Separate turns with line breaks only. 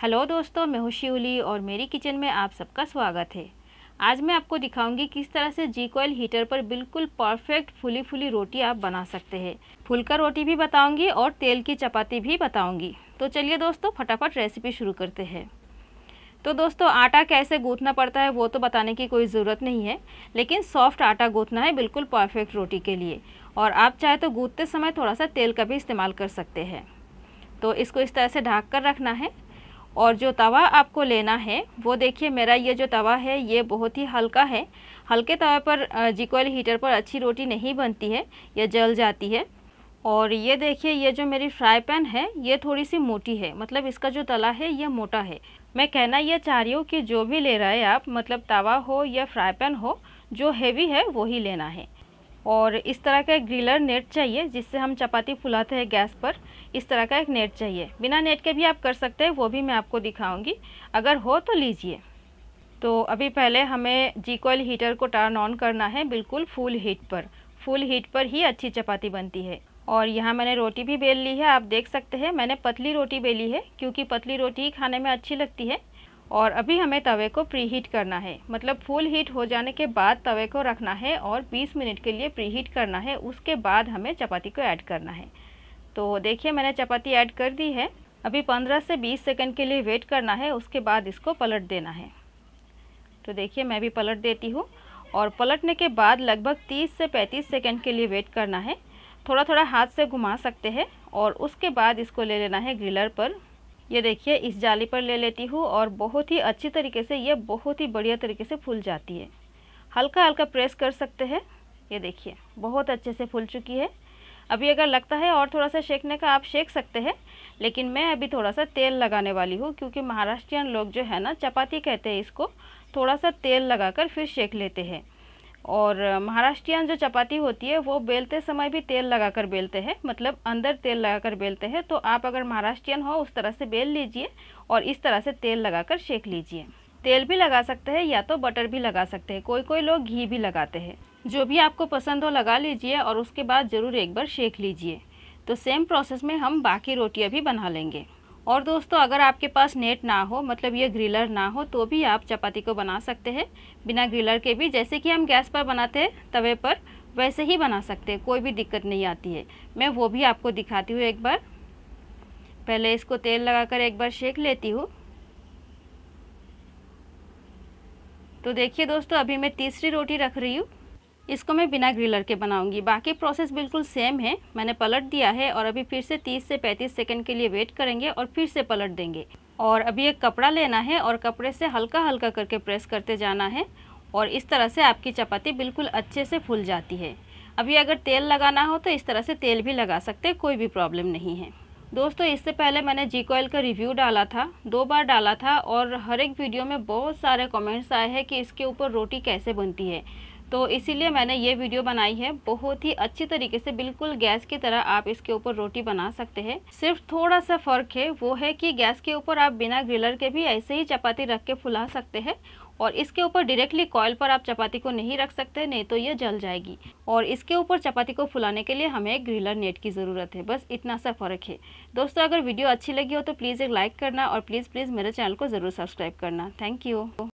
hello दोस्तों मैं हुशी उली और मेरी किचन में आप सबका स्वागत है आज मैं आपको दिखाऊंगी किस तरह से जी कोयल हीटर पर बिल्कुल परफेक्ट फुली फुली रोटी आप बना सकते हैं फुलका रोटी भी बताऊंगी और तेल की चपाती भी बताऊंगी तो चलिए दोस्तों फटाफट रेसिपी शुरू करते हैं तो दोस्तों आटा कैसे गूँथना पड़ता है वो तो बताने की कोई ज़रूरत नहीं है लेकिन सॉफ्ट आटा गूँथना है बिल्कुल परफेक्ट रोटी के लिए और आप चाहे तो गूँथते समय थोड़ा सा तेल का भी इस्तेमाल कर सकते हैं तो इसको इस तरह से ढाक कर रखना है और जो तवा आपको लेना है वो देखिए मेरा ये जो तवा है ये बहुत ही हल्का है हल्के तवे पर जिकोयल हीटर पर अच्छी रोटी नहीं बनती है यह जल जाती है और ये देखिए ये जो मेरी फ्राई पैन है ये थोड़ी सी मोटी है मतलब इसका जो तला है ये मोटा है मैं कहना यह चाह रही हूँ कि जो भी ले रहे हैं आप मतलब तवा हो या फ्राई पैन हो जो हैवी है वही लेना है और इस तरह का एक ग्रिलर नेट चाहिए जिससे हम चपाती फुलाते हैं गैस पर इस तरह का एक नेट चाहिए बिना नेट के भी आप कर सकते हैं वो भी मैं आपको दिखाऊंगी अगर हो तो लीजिए तो अभी पहले हमें जी कोयल हीटर को टर्न ऑन करना है बिल्कुल फुल हीट पर फुल हीट पर ही अच्छी चपाती बनती है और यहाँ मैंने रोटी भी बेल ली है आप देख सकते हैं मैंने पतली रोटी बेली है क्योंकि पतली रोटी ही खाने में अच्छी लगती है और अभी हमें तवे को प्री हीट करना है मतलब फुल हीट हो जाने के बाद तवे को रखना है और 20 मिनट के लिए प्री हीट करना है उसके बाद हमें चपाती को ऐड करना है तो देखिए मैंने चपाती ऐड कर दी है अभी 15 से 20 सेकंड के लिए वेट करना है उसके बाद इसको पलट देना है तो देखिए मैं भी पलट देती हूँ और पलटने के बाद लगभग तीस से पैंतीस सेकेंड के लिए वेट करना है थोड़ा थोड़ा हाथ से घुमा सकते हैं और उसके बाद इसको ले लेना है ग्रिलर पर ये देखिए इस जाली पर ले लेती हूँ और बहुत ही अच्छी तरीके से ये बहुत ही बढ़िया तरीके से फूल जाती है हल्का हल्का प्रेस कर सकते हैं ये देखिए बहुत अच्छे से फूल चुकी है अभी अगर लगता है और थोड़ा सा शेकने का आप शेक सकते हैं लेकिन मैं अभी थोड़ा सा तेल लगाने वाली हूँ क्योंकि महाराष्ट्रियन लोग जो है ना चपाती कहते हैं इसको थोड़ा सा तेल लगाकर फिर शेक लेते हैं और महाराष्ट्रियन जो चपाती होती है वो बेलते समय भी तेल लगाकर बेलते हैं मतलब अंदर तेल लगाकर बेलते हैं तो आप अगर महाराष्ट्रियन हो उस तरह से बेल लीजिए और इस तरह से तेल लगाकर सेक लीजिए तेल भी लगा सकते हैं या तो बटर भी लगा सकते हैं कोई कोई लोग घी भी लगाते हैं जो भी आपको पसंद हो लगा लीजिए और उसके बाद ज़रूर एक बार सेक लीजिए तो सेम प्रोसेस में हम बाकी रोटियाँ भी बना लेंगे और दोस्तों अगर आपके पास नेट ना हो मतलब ये ग्रिलर ना हो तो भी आप चपाती को बना सकते हैं बिना ग्रिलर के भी जैसे कि हम गैस पर बनाते हैं तवे पर वैसे ही बना सकते हैं कोई भी दिक्कत नहीं आती है मैं वो भी आपको दिखाती हूँ एक बार पहले इसको तेल लगाकर एक बार सेक लेती हूँ तो देखिए दोस्तों अभी मैं तीसरी रोटी रख रही हूँ इसको मैं बिना ग्रिलर के बनाऊंगी बाकी प्रोसेस बिल्कुल सेम है मैंने पलट दिया है और अभी फिर से 30 से 35 सेकंड के लिए वेट करेंगे और फिर से पलट देंगे और अभी एक कपड़ा लेना है और कपड़े से हल्का हल्का करके प्रेस करते जाना है और इस तरह से आपकी चपाती बिल्कुल अच्छे से फूल जाती है अभी अगर तेल लगाना हो तो इस तरह से तेल भी लगा सकते कोई भी प्रॉब्लम नहीं है दोस्तों इससे पहले मैंने जी कोयल का रिव्यू डाला था दो बार डाला था और हर एक वीडियो में बहुत सारे कमेंट्स आए हैं कि इसके ऊपर रोटी कैसे बनती है तो इसीलिए मैंने ये वीडियो बनाई है बहुत ही अच्छी तरीके से बिल्कुल गैस की तरह आप इसके ऊपर रोटी बना सकते हैं सिर्फ थोड़ा सा फ़र्क है वो है कि गैस के ऊपर आप बिना ग्रिलर के भी ऐसे ही चपाती रख के फुला सकते हैं और इसके ऊपर डायरेक्टली कॉयल पर आप चपाती को नहीं रख सकते नहीं तो ये जल जाएगी और इसके ऊपर चपाती को फुलाने के लिए हमें एक ग्रिलर नेट की ज़रूरत है बस इतना सा फ़र्क है दोस्तों अगर वीडियो अच्छी लगी हो तो प्लीज़ एक लाइक करना और प्लीज़ प्लीज़ मेरे चैनल को ज़रूर सब्सक्राइब करना थैंक यू